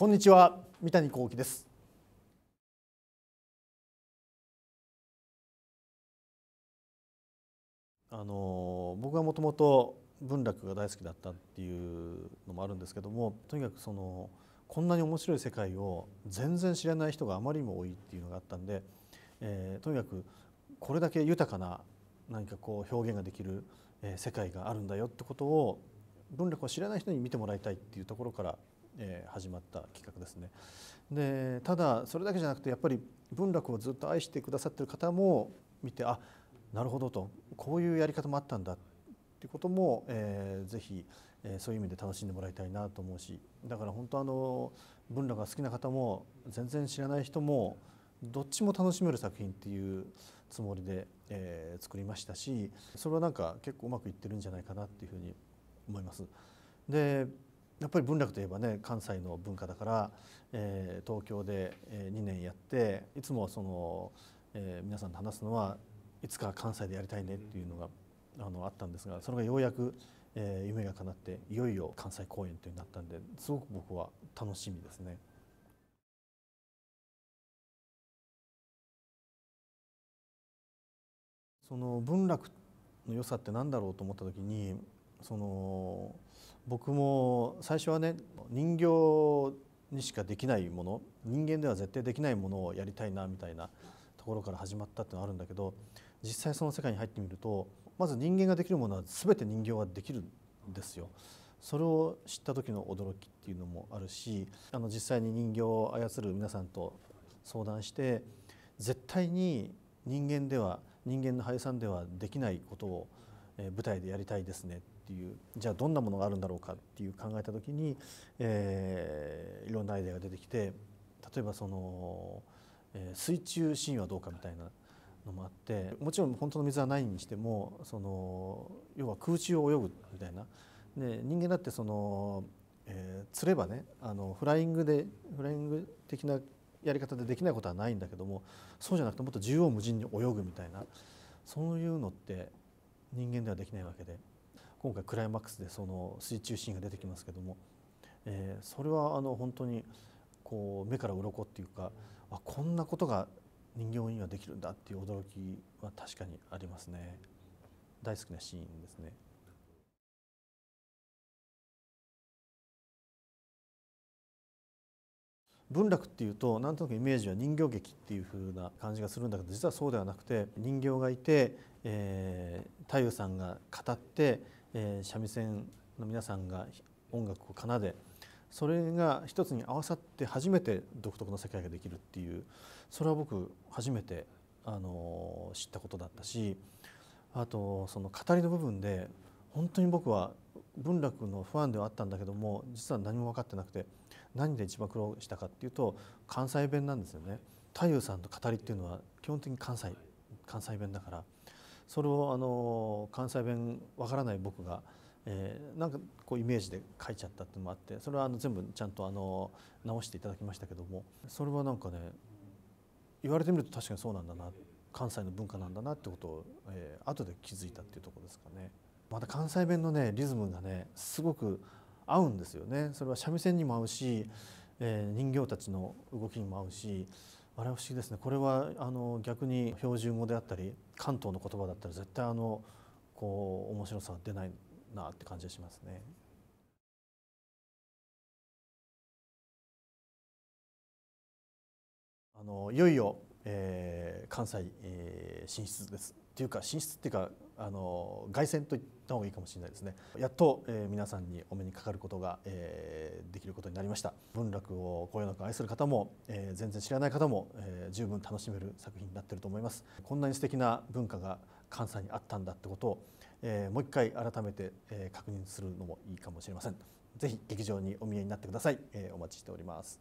こんにちは三谷幸喜ですあの僕はもともと文楽が大好きだったっていうのもあるんですけどもとにかくそのこんなに面白い世界を全然知らない人があまりにも多いっていうのがあったんで、えー、とにかくこれだけ豊かな何かこう表現ができる、え世界があるんだよってことを文楽を知らない人に見てもらいたいっていうところからえ始まった企画ですね。でただそれだけじゃなくてやっぱり文楽をずっと愛してくださってる方も見てあなるほどとこういうやり方もあったんだっていうことも、えー、ぜひ、えー、そういう意味で楽しんでもらいたいなと思うしだから本当あの文楽が好きな方も全然知らない人もどっちも楽しめる作品っていうつもりで、えー、作りましたしそれはなんか結構うまくいってるんじゃないかなっていうふうに思います。でやっぱり文楽といえばね関西の文化だから、えー、東京で2年やっていつもその、えー、皆さんと話すのはいつか関西でやりたいねっていうのが、うん、あのあったんですがそれがようやく、えー、夢が叶っていよいよ関西公演というになったんですごく僕は楽しみですね。その文楽の良さって何だろうと思った時にその僕も最初はね人形にしかできないもの人間では絶対できないものをやりたいなみたいなところから始まったっていうのはあるんだけど実際その世界に入ってみるとまず人間ができるものは全て人形ができるんですよ。それを知った時の驚きっていうのもあるしあの実際に人形を操る皆さんと相談して絶対に人間では人間の俳優さんではできないことを舞台でやりたいですねっていうじゃあどんなものがあるんだろうかっていう考えた時に、えー、いろんなアイデアが出てきて例えばその、えー、水中シーンはどうかみたいなのもあってもちろん本当の水はないにしてもその要は空中を泳ぐみたいな。で人間だってその、えー、釣ればねあのフライングでフライング的なやり方でできないことはないんだけどもそうじゃなくてもっと縦横無尽に泳ぐみたいなそういうのって人間ではできないわけで今回クライマックスでその水中シーンが出てきますけども、えー、それはあの本当にこう目から鱗っていうかあこんなことが人形にはできるんだっていう驚きは確かにありますね大好きなシーンですね。文楽っていうとなんとなくイメージは人形劇っていう風な感じがするんだけど実はそうではなくて人形がいて、えー、太夫さんが語ってえー、三味線の皆さんが音楽を奏でそれが一つに合わさって初めて独特の世界ができるっていうそれは僕初めてあの知ったことだったしあとその語りの部分で本当に僕は文楽のファンではあったんだけども実は何も分かってなくて何で一番苦労したかっていうと関西弁なんですよね。太夫さんと語りっていうのは基本的に関西関西弁だからそれをあの関西弁わからない僕が、えー、なんかこうイメージで書いちゃったってのもあってそれはあの全部ちゃんとあの直していただきましたけどもそれはなんかね言われてみると確かにそうなんだな関西の文化なんだなってことを、えー、後で気づいたっていうとこですかね。また関西弁のねリズムがねすごく合うんですよねそれは三味線にも合うし、えー、人形たちの動きにも合うしあれは不思議ですねこれはあの逆に標準語であったり関東の言葉だったら絶対あのこう面白さは出ないなって感じがしますね。あのいよいよ、えー、関西、えー、進出です。っていうか進出っていうかあの凱旋といった方がいいかもしれないですねやっと、えー、皆さんにお目にかかることが、えー、できることになりました文楽をこよなく愛する方も、えー、全然知らない方も、えー、十分楽しめる作品になってると思いますこんなに素敵な文化が関西にあったんだってことを、えー、もう一回改めて、えー、確認するのもいいかもしれませんぜひ劇場にお見えになってください、えー、お待ちしております